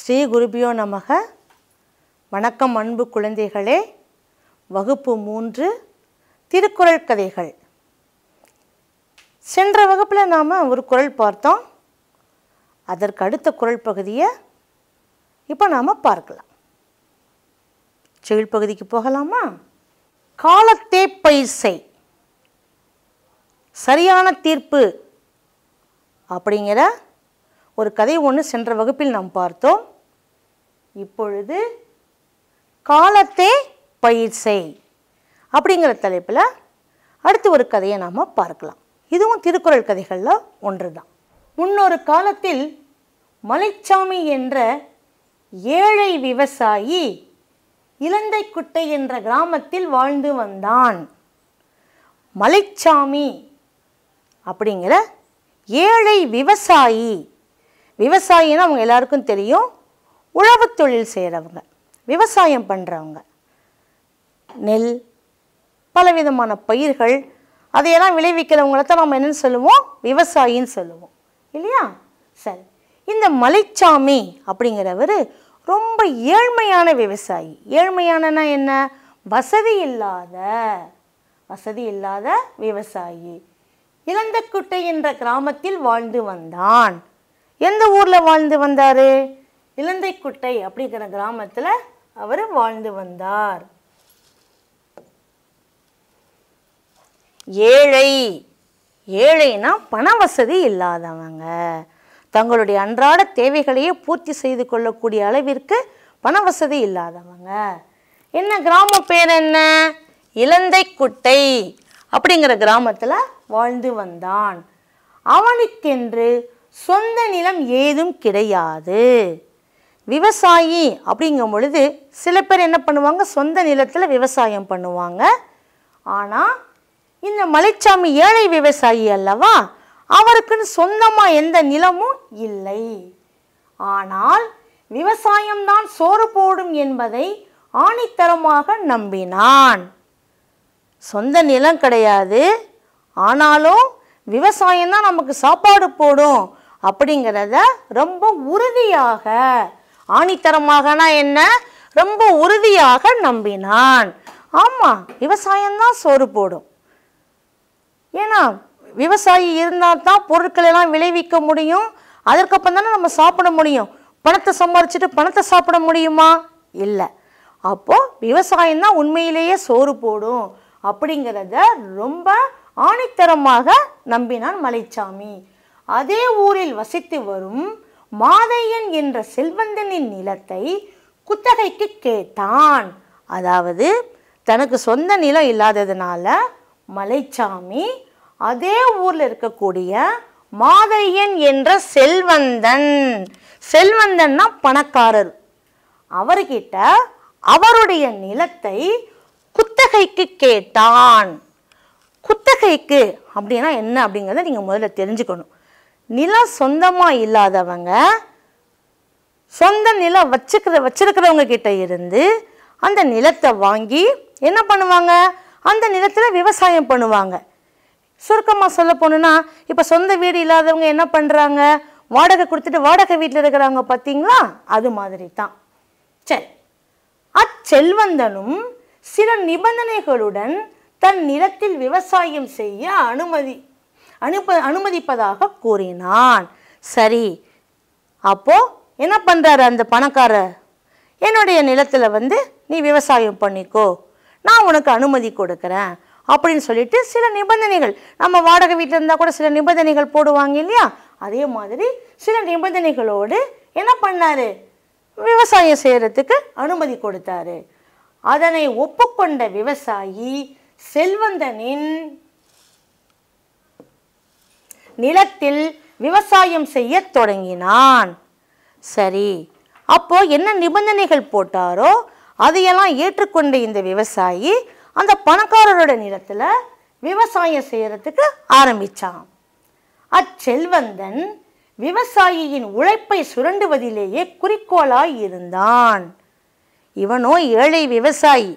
ஸ்ரீ குருபியோ நமக வணக்கம் அன்பு குழந்தைகளே வகுப்பு மூன்று திருக்குறள் கதைகள் சென்ற வகுப்பில் நாம் ஒரு குரல் பார்த்தோம் அதற்கு அடுத்த குரல் பகுதியை இப்போ நாம் பார்க்கலாம் செயல் பகுதிக்கு போகலாமா காலத்தே பைசை சரியான தீர்ப்பு அப்படிங்கிற ஒரு கதை ஒன்று சென்ற வகுப்பில் நாம் பார்த்தோம் இப்பொழுது காலத்தே பயிர் செய் அப்படிங்கிற தலைப்பில் அடுத்து ஒரு கதையை நாம் பார்க்கலாம் இதுவும் திருக்குறள் கதைகளில் ஒன்று தான் முன்னொரு காலத்தில் மலைச்சாமி என்ற ஏழை விவசாயி இலந்தைக்குட்டை என்ற கிராமத்தில் வாழ்ந்து வந்தான் மலைச்சாமி அப்படிங்கிற ஏழை விவசாயி விவசாயின்னு அவங்க எல்லாருக்கும் தெரியும் உழவு தொழில் செய்கிறவங்க விவசாயம் பண்ணுறவங்க நெல் பலவிதமான பயிர்கள் அதையெல்லாம் விளைவிக்கிறவங்களை தான் நம்ம என்னென்னு சொல்லுவோம் விவசாயின்னு சொல்லுவோம் இல்லையா சரி இந்த மலைச்சாமி அப்படிங்கிறவர் ரொம்ப ஏழ்மையான விவசாயி ஏழ்மையானனா என்ன வசதி இல்லாத வசதி இல்லாத விவசாயி இளந்தக்குட்டை என்ற கிராமத்தில் வாழ்ந்து வந்தான் எந்த ஊரில் வாழ்ந்து வந்தார் இலந்தைக்குட்டை அப்படிங்கிற கிராமத்தில் அவர் வாழ்ந்து வந்தார் ஏழை ஏழைனா பண வசதி இல்லாதவங்க தங்களுடைய அன்றாட தேவைகளையே பூர்த்தி செய்து கொள்ளக்கூடிய அளவிற்கு பண வசதி இல்லாதவங்க என்ன கிராம பேர் என்ன இலந்தைக்குட்டை அப்படிங்கிற கிராமத்தில் வாழ்ந்து வந்தான் அவனுக்கென்று சொந்த நிலம் ஏதும் கிடையாது விவசாயி அப்படிங்கும் பொழுது சில பேர் என்ன பண்ணுவாங்க சொந்த நிலத்தில் விவசாயம் பண்ணுவாங்க ஆனால் இந்த மலைச்சாமி ஏழை விவசாயி அல்லவா அவருக்குன்னு சொந்தமாக எந்த நிலமும் இல்லை ஆனால் விவசாயம்தான் சோறு போடும் என்பதை ஆணித்தரமாக நம்பினான் சொந்த நிலம் கிடையாது ஆனாலும் விவசாயம்தான் நமக்கு சாப்பாடு போடும் அப்படிங்கிறத ரொம்ப உறுதியாக ஆணித்தரமாகனா என்ன ரொம்ப உறுதியாக நம்பினான் ஆமாம் விவசாயம்தான் சோறு போடும் ஏன்னா விவசாயி இருந்தால் தான் பொருட்கள் எல்லாம் விளைவிக்க முடியும் அதற்கப்புறம் தானே நம்ம சாப்பிட முடியும் பணத்தை சம்பாரிச்சிட்டு பணத்தை சாப்பிட முடியுமா இல்லை அப்போது விவசாயம் தான் உண்மையிலேயே சோறு போடும் அப்படிங்கிறத ரொம்ப ஆணித்தரமாக நம்பினான் மலைச்சாமி அதே ஊரில் வசித்து வரும் மாதையன் என்ற செல்வந்தனின் நிலத்தை குத்தகைக்கு கேட்டான் அதாவது தனக்கு சொந்த நிலம் இல்லாததுனால மலைச்சாமி அதே ஊரில் இருக்கக்கூடிய மாதையன் என்ற செல்வந்தன் செல்வந்தன்னா பணக்காரர் அவர்கிட்ட அவருடைய நிலத்தை குத்தகைக்கு கேட்டான் குத்தகைக்கு அப்படின்னா என்ன அப்படிங்கிறத நீங்கள் முதல்ல தெரிஞ்சுக்கணும் நிலம் சொந்தமாக இல்லாதவங்க சொந்த நிலம் வச்சுக்கிற வச்சுருக்கிறவங்க கிட்ட இருந்து அந்த நிலத்தை வாங்கி என்ன பண்ணுவாங்க அந்த நிலத்தில் விவசாயம் பண்ணுவாங்க சுருக்கமாக சொல்ல போகணுன்னா இப்போ சொந்த வீடு இல்லாதவங்க என்ன பண்ணுறாங்க வாடகை கொடுத்துட்டு வாடகை வீட்டில் இருக்கிறாங்க பார்த்தீங்களா அது மாதிரி தான் சரி அச்செல்வந்தனும் சில நிபந்தனைகளுடன் தன் நிலத்தில் விவசாயம் செய்ய அனுமதி அனுப்ப அனுமதிப்பதாக கூறினான் சரி அப்போது என்ன பண்ணுறாரு அந்த பணக்காரர் என்னுடைய நிலத்தில் வந்து நீ விவசாயம் பண்ணிக்கோ நான் உனக்கு அனுமதி கொடுக்குறேன் அப்படின்னு சொல்லிட்டு சில நிபந்தனைகள் நம்ம வாடகை வீட்டில் இருந்தால் கூட சில நிபந்தனைகள் போடுவாங்க இல்லையா அதே மாதிரி சில நிபந்தனைகளோடு என்ன பண்ணார் விவசாயம் செய்கிறதுக்கு அனுமதி கொடுத்தாரு அதனை ஒப்புக்கொண்ட விவசாயி செல்வந்தனின் நிலத்தில் விவசாயம் செய்ய தொடங்கினான் சரி அப்போ என்ன நிபந்தனைகள் போட்டாரோ அதையெல்லாம் ஏற்றுக்கொண்ட இந்த விவசாயி அந்த பணக்காரரோட நிலத்தில் விவசாயம் செய்யறதுக்கு ஆரம்பிச்சான் அச்செல்வந்தன் விவசாயியின் உழைப்பை சுரண்டுவதிலேயே குறிக்கோளாய் இருந்தான் இவனோ ஏழை விவசாயி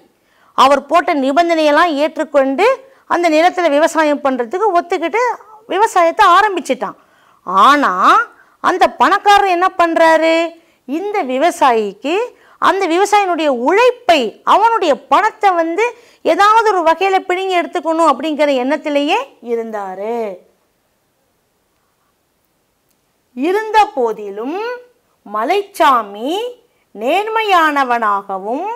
அவர் போட்ட நிபந்தனையெல்லாம் ஏற்றுக்கொண்டு அந்த நிலத்தில் விவசாயம் பண்ணுறதுக்கு ஒத்துக்கிட்டு விவசாயத்தை ஆரம்பிச்சிட்டான் ஆனால் அந்த பணக்காரர் என்ன பண்ணுறாரு இந்த விவசாயிக்கு அந்த விவசாயினுடைய உழைப்பை அவனுடைய பணத்தை வந்து ஏதாவது ஒரு வகையில் பிடுங்கி எடுத்துக்கணும் அப்படிங்கிற எண்ணத்திலேயே இருந்தார் இருந்த போதிலும் மலைச்சாமி நேர்மையானவனாகவும்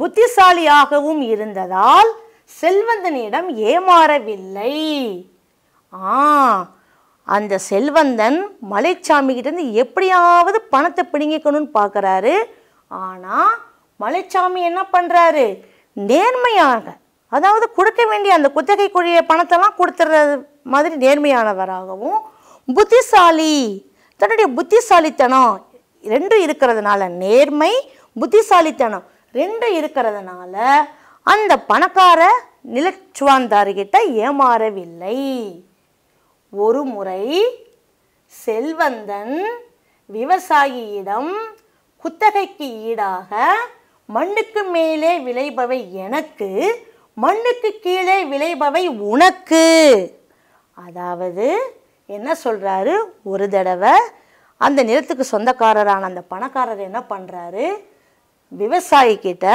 புத்திசாலியாகவும் இருந்ததால் செல்வந்தனிடம் ஏமாறவில்லை ஆ அந்த செல்வந்தன் மலைச்சாமிகிட்டேருந்து எப்படியாவது பணத்தை பிடுங்கிக்கணும்னு பார்க்குறாரு ஆனால் மலைச்சாமி என்ன பண்ணுறாரு நேர்மையாக அதாவது கொடுக்க வேண்டிய அந்த குத்தகைக்குரிய பணத்தெல்லாம் கொடுத்துட்றது மாதிரி நேர்மையானவராகவும் புத்திசாலி தன்னுடைய புத்திசாலித்தனம் ரெண்டும் இருக்கிறதுனால நேர்மை புத்திசாலித்தனம் ரெண்டும் இருக்கிறதுனால அந்த பணக்கார நிலச்சுவாந்தார்கிட்ட ஏமாறவில்லை ஒரு முறை செல்வந்தன் விவசாயியிடம் குத்தகைக்கு ஈடாக மண்ணுக்கு மேலே விளைபவை எனக்கு மண்ணுக்கு கீழே விளைபவை உனக்கு அதாவது என்ன சொல்கிறாரு ஒரு தடவை அந்த நிலத்துக்கு சொந்தக்காரரான அந்த பணக்காரர் என்ன பண்ணுறாரு விவசாயிக்கிட்ட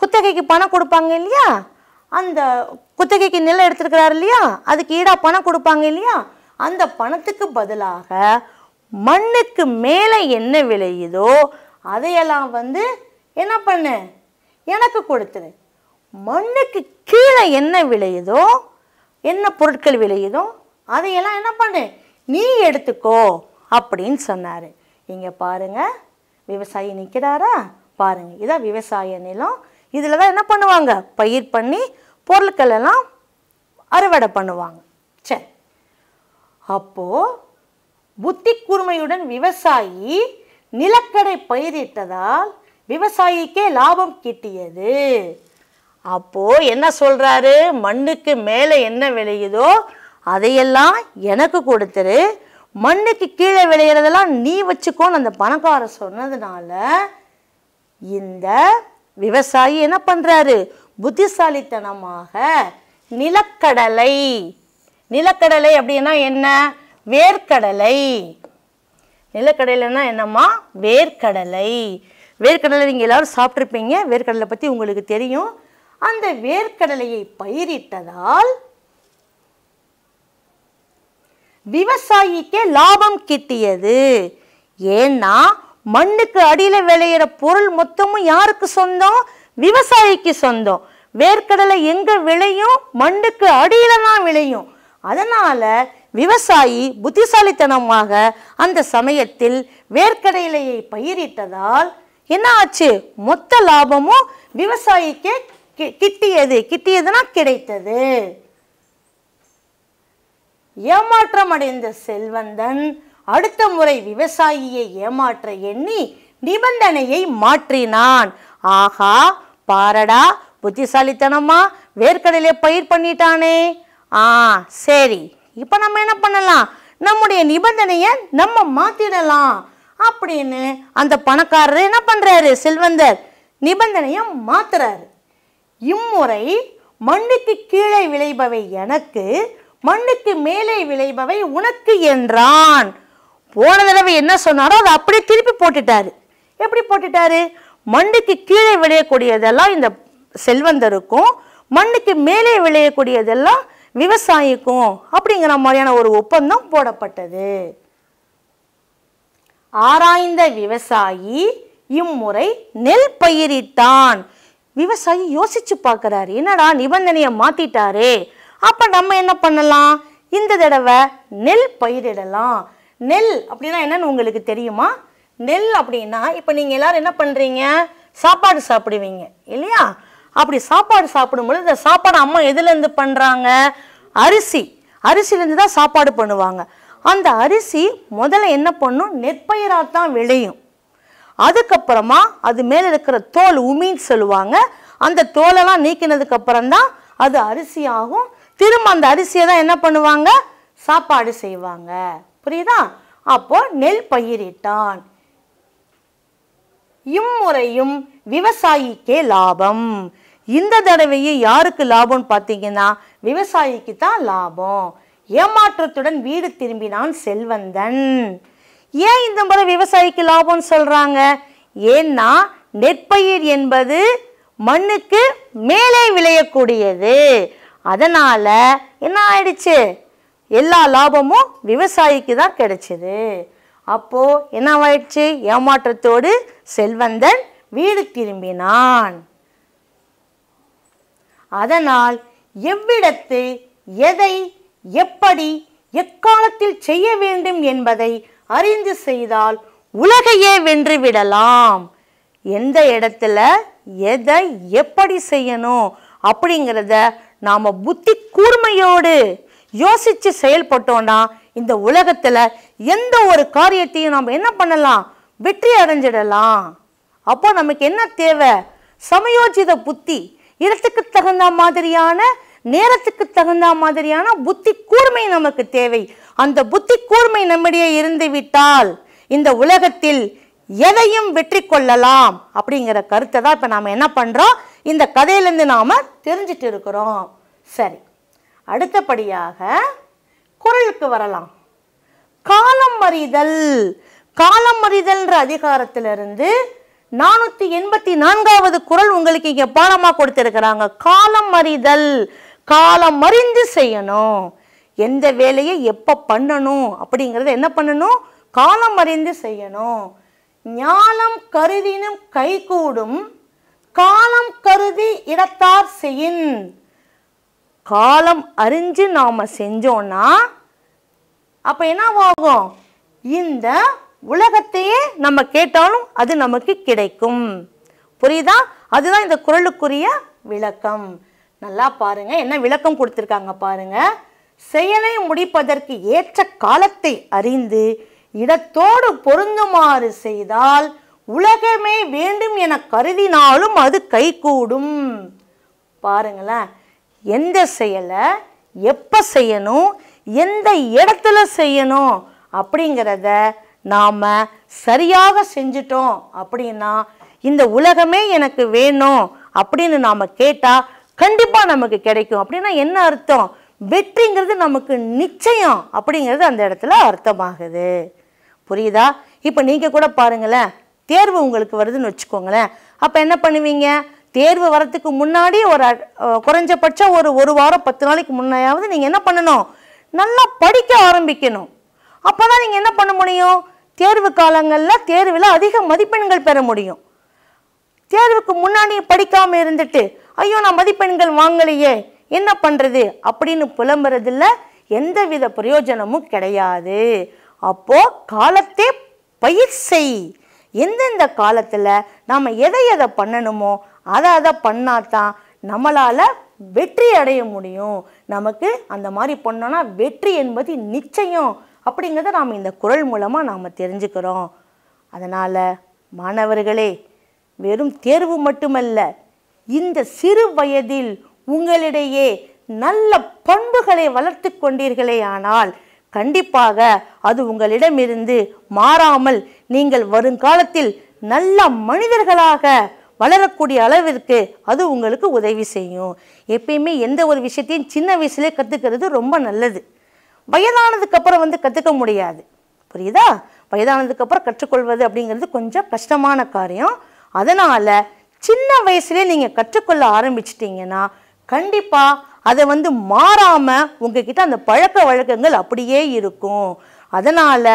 குத்தகைக்கு பணம் கொடுப்பாங்க இல்லையா அந்த குத்தகைக்கு நிலம் எடுத்துருக்கிறாரு இல்லையா அதுக்கு ஈடாக பணம் கொடுப்பாங்க இல்லையா அந்த பணத்துக்கு பதிலாக மண்ணுக்கு மேலே என்ன விளையுதோ அதையெல்லாம் வந்து என்ன பண்ணு எனக்கு கொடுத்துரு மண்ணுக்கு கீழே என்ன விளையுதோ என்ன பொருட்கள் விளையுதோ அதையெல்லாம் என்ன பண்ணு நீ எடுத்துக்கோ அப்படின்னு சொன்னார் இங்கே பாருங்கள் விவசாயி நிற்கிறாரா பாருங்கள் இதான் விவசாய நிலம் இதில் தான் என்ன பண்ணுவாங்க பயிர் பண்ணி பொருட்கள் எல்லாம் அறுவடை பண்ணுவாங்க சரி அப்போது புத்தி கூர்மையுடன் விவசாயி நிலக்கடை பயிரிட்டதால் விவசாயிக்கே லாபம் கிட்டியது அப்போது என்ன சொல்கிறாரு மண்ணுக்கு மேலே என்ன விளையுதோ அதையெல்லாம் எனக்கு கொடுத்துரு மண்ணுக்கு கீழே விளையிறதெல்லாம் நீ வச்சுக்கோன்னு அந்த பணக்காரர் சொன்னதுனால இந்த விவசாயி என்ன பண்ணுறாரு புத்திசாலித்தனமாக நிலக்கடலை நிலக்கடலை அப்படின்னா என்ன வேர்க்கடலை நிலக்கடலைன்னா என்னம்மா வேர்க்கடலை வேர்க்கடலை நீங்கள் எல்லோரும் சாப்பிட்ருப்பீங்க வேர்க்கடலை பற்றி உங்களுக்கு தெரியும் அந்த வேர்க்கடலையை பயிரிட்டதால் விவசாயிக்கே லாபம் கிட்டியது ஏன்னா மண்ணுக்கு அடியில் விளையிற பொருள் மொத்தமும் யாருக்கு சொந்தம் விவசாயிக்கு சொந்தம் வேர்க்கடலை எங்கே விளையும் மண்ணுக்கு அடியில் தான் விளையும் அதனால் விவசாயி புத்திசாலித்தனமாக அந்த சமயத்தில் வேர்க்கடலையை பயிரிட்டதால் என்ன ஆச்சு மொத்த லாபமும் விவசாயிக்கு கிட்டியது கிட்டியதுனா கிடைத்தது ஏமாற்றம் அடைந்த செல்வந்தன் அடுத்த முறை விவசாயியை ஏமாற்ற எண்ணி நிபந்தனையை மாற்றினான் ஆகா பாரடா புத்திசாலித்தனமா வேர்க்கடலே பயிர் பண்ணிட்டானே ஆ சரி இப்போ நம்ம என்ன பண்ணலாம் நம்முடைய நிபந்தனையை நம்ம மாத்திடலாம் அப்படின்னு அந்த பணக்காரர் என்ன பண்ணுறாரு செல்வந்தர் நிபந்தனையை மாத்துறாரு இம்முறை மண்ணுக்கு கீழே விளைபவை எனக்கு மண்ணுக்கு மேலே விளைபவை உனக்கு என்றான் போன தடவை என்ன சொன்னாரோ அதை அப்படியே திருப்பி போட்டுட்டாரு எப்படி போட்டுட்டாரு மண்ணுக்கு கீழே விளையக்கூடியதெல்லாம் இந்த செல்வந்தருக்கும் மண்ணுக்கு மேலே விளையக்கூடியதெல்லாம் விவசாயிக்கும் அப்படிங்கிற மாதிரியான ஒரு ஒப்பந்தம் போடப்பட்டது ஆராய்ந்த விவசாயி இம்முறை நெல் பயிரிட்டான் விவசாயி யோசிச்சு பார்க்குறாரு என்னடா நிபந்தனையை மாற்றிட்டாரே அப்போ நம்ம என்ன பண்ணலாம் இந்த தடவை நெல் பயிரிடலாம் நெல் அப்படின்னா என்னன்னு உங்களுக்கு தெரியுமா நெல் அப்படின்னா இப்போ நீங்கள் எல்லோரும் என்ன பண்ணுறீங்க சாப்பாடு சாப்பிடுவீங்க இல்லையா அப்படி சாப்பாடு சாப்பிடும்போது இந்த சாப்பாடு அம்மா எதுலேருந்து பண்ணுறாங்க அரிசி அரிசிலேருந்து தான் சாப்பாடு பண்ணுவாங்க அந்த அரிசி முதல்ல என்ன பண்ணும் நெற்பயிராக தான் விளையும் அதுக்கப்புறமா அது மேலே இருக்கிற தோல் உமின்னு சொல்லுவாங்க அந்த தோலெல்லாம் நீக்கினதுக்கு தான் அது அரிசியாகும் திரும்ப அந்த அரிசியை தான் என்ன பண்ணுவாங்க சாப்பாடு செய்வாங்க புரியுதா அப்போ நெல் பயிரிட்டான் இம்முறையும் விவசாயிக்கே லாபம் இந்த தடவையே யாருக்கு லாபம்னு பார்த்தீங்கன்னா விவசாயிக்கு தான் லாபம் ஏமாற்றத்துடன் வீடு திரும்பினான் செல்வந்தன் ஏன் இந்த முறை விவசாயிக்கு லாபம்னு சொல்கிறாங்க ஏன்னா நெற்பயிர் என்பது மண்ணுக்கு மேலே விளையக்கூடியது அதனால் என்ன ஆயிடுச்சு எல்லா லாபமும் விவசாயிக்கு தான் கிடைச்சிது அப்போது என்னவாயிடுச்சு ஏமாற்றத்தோடு செல்வந்தன் வீடு திரும்பினான் அதனால் எவ்விடத்து எதை எப்படி எக்காலத்தில் செய்ய வேண்டும் என்பதை அறிந்து செய்தால் உலகையே வென்று விடலாம் எந்த இடத்துல எதை எப்படி செய்யணும் அப்படிங்கிறத நாம் புத்தி கூர்மையோடு யோசித்து செயல்பட்டோன்னா இந்த உலகத்தில் எந்த ஒரு காரியத்தையும் நம்ம என்ன பண்ணலாம் வெற்றி அடைஞ்சிடலாம் அப்போ நமக்கு என்ன தேவை சமயோஜித புத்தி இடத்துக்கு தகுந்த மாதிரியான நேரத்துக்கு தகுந்த மாதிரியான புத்தி கூர்மை நமக்கு தேவை அந்த புத்தி கூர்மை நம்மிடையே இருந்து விட்டால் இந்த உலகத்தில் எதையும் வெற்றி கொள்ளலாம் அப்படிங்கிற கருத்தை தான் இப்போ நாம் என்ன பண்ணுறோம் இந்த கதையிலேருந்து நாம் தெரிஞ்சிட்டு இருக்கிறோம் சரி அடுத்தபடியாக குரலுக்கு வரலாம் காலம் அறிதல் காலம் அறிதல்ன்ற அதிகாரத்திலிருந்து நானூற்றி எண்பத்தி நான்காவது குரல் உங்களுக்கு இங்கே பாடமாக கொடுத்துருக்கிறாங்க காலம் அறிதல் காலம் அறிந்து செய்யணும் எந்த வேலையை எப்போ பண்ணணும் அப்படிங்கிறத என்ன பண்ணணும் காலம் அறிந்து செய்யணும் ஞானம் கருதினும் கைகூடும் காலம் கருதி இடத்தார் செய்யின் காலம் அறிஞ்சு நாம் செஞ்சோன்னா அப்போ என்னவாகும் இந்த உலகத்தையே நம்ம கேட்டாலும் அது நமக்கு கிடைக்கும் புரியுதா அதுதான் இந்த குரலுக்குரிய விளக்கம் நல்லா பாருங்க என்ன விளக்கம் கொடுத்துருக்காங்க பாருங்க செயலை முடிப்பதற்கு ஏற்ற காலத்தை அறிந்து இடத்தோடு பொருந்துமாறு செய்தால் உலகமே வேண்டும் என கருதினாலும் அது கைகூடும் பாருங்களேன் எந்த செயலை எப்போ செய்யணும் எந்த இடத்துல செய்யணும் அப்படிங்கிறத நாம் சரியாக செஞ்சிட்டோம் அப்படின்னா இந்த உலகமே எனக்கு வேணும் அப்படின்னு நாம் கேட்டால் கண்டிப்பாக நமக்கு கிடைக்கும் அப்படின்னா என்ன அர்த்தம் வெற்றிங்கிறது நமக்கு நிச்சயம் அப்படிங்கிறது அந்த இடத்துல அர்த்தமாகுது புரியுதா இப்போ நீங்கள் கூட பாருங்களேன் தேர்வு உங்களுக்கு வருதுன்னு வச்சுக்கோங்களேன் அப்போ என்ன பண்ணுவீங்க தேர்வு வரத்துக்கு முன்னாடி ஒரு குறைஞ்சபட்சம் ஒரு ஒரு வாரம் பத்து நாளைக்கு முன்னையாவது நீங்கள் என்ன பண்ணணும் நல்லா படிக்க ஆரம்பிக்கணும் அப்போ தான் நீங்கள் என்ன பண்ண முடியும் தேர்வு காலங்களில் தேர்வில் அதிக மதிப்பெண்கள் பெற முடியும் தேர்வுக்கு முன்னாடி படிக்காமல் இருந்துட்டு ஐயோ நான் மதிப்பெண்கள் வாங்கலையே என்ன பண்ணுறது அப்படின்னு புலம்புறதில் வித பிரயோஜனமும் கிடையாது அப்போது காலத்தை பயிர் செய் எந்தெந்த காலத்தில் நாம் எதை எதை பண்ணணுமோ அதை அதை பண்ணாதான் நம்மளால் வெற்றி அடைய முடியும் நமக்கு அந்த மாதிரி பண்ணோன்னா வெற்றி என்பது நிச்சயம் அப்படிங்கிறத நாம் இந்த குரல் மூலமாக நாம் தெரிஞ்சுக்கிறோம் அதனால் மாணவர்களே வெறும் தேர்வு மட்டுமல்ல இந்த சிறு வயதில் உங்களிடையே நல்ல பண்புகளை வளர்த்து கொண்டீர்களே ஆனால் கண்டிப்பாக அது உங்களிடமிருந்து மாறாமல் நீங்கள் வருங்காலத்தில் நல்ல மனிதர்களாக வளரக்கூடிய அளவிற்கு அது உங்களுக்கு உதவி செய்யும் எப்பயுமே எந்த ஒரு விஷயத்தையும் சின்ன வயசுலேயே கற்றுக்கிறது ரொம்ப நல்லது வயதானதுக்கப்புறம் வந்து கற்றுக்க முடியாது புரியுதா வயதானதுக்கப்புறம் கற்றுக்கொள்வது அப்படிங்கிறது கொஞ்சம் கஷ்டமான காரியம் அதனால் சின்ன வயசுலேயே நீங்கள் கற்றுக்கொள்ள ஆரம்பிச்சிட்டிங்கன்னா கண்டிப்பாக அதை வந்து மாறாமல் உங்ககிட்ட அந்த பழக்க வழக்கங்கள் அப்படியே இருக்கும் அதனால்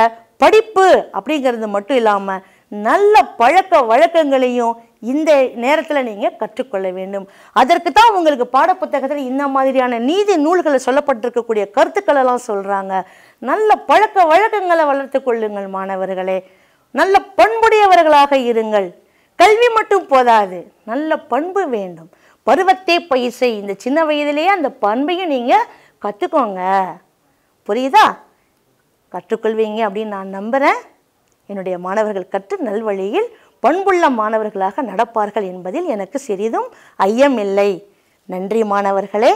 படிப்பு அப்படிங்கிறது மட்டும் இல்லாமல் நல்ல பழக்க வழக்கங்களையும் இந்த நேரத்தில் நீங்கள் கற்றுக்கொள்ள வேண்டும் அதற்கு தான் உங்களுக்கு பாடப்புத்தகத்தில் இந்த மாதிரியான நீதி நூல்களை சொல்லப்பட்டிருக்கக்கூடிய கருத்துக்கள் எல்லாம் சொல்கிறாங்க நல்ல பழக்க வழக்கங்களை வளர்த்து கொள்ளுங்கள் மாணவர்களே நல்ல பண்புடையவர்களாக இருங்கள் கல்வி மட்டும் போதாது நல்ல பண்பு வேண்டும் பருவத்தே பயிசை இந்த சின்ன வயதிலேயே அந்த பண்பையும் நீங்கள் கற்றுக்கோங்க புரியுதா கற்றுக்கொள்வீங்க அப்படின்னு நான் நம்புகிறேன் என்னுடைய மாணவர்கள் கற்று நல்வழியில் பண்புள்ள மாணவர்களாக நடப்பார்கள் என்பதில் எனக்கு சிறிதும் ஐயமில்லை நன்றி மாணவர்களே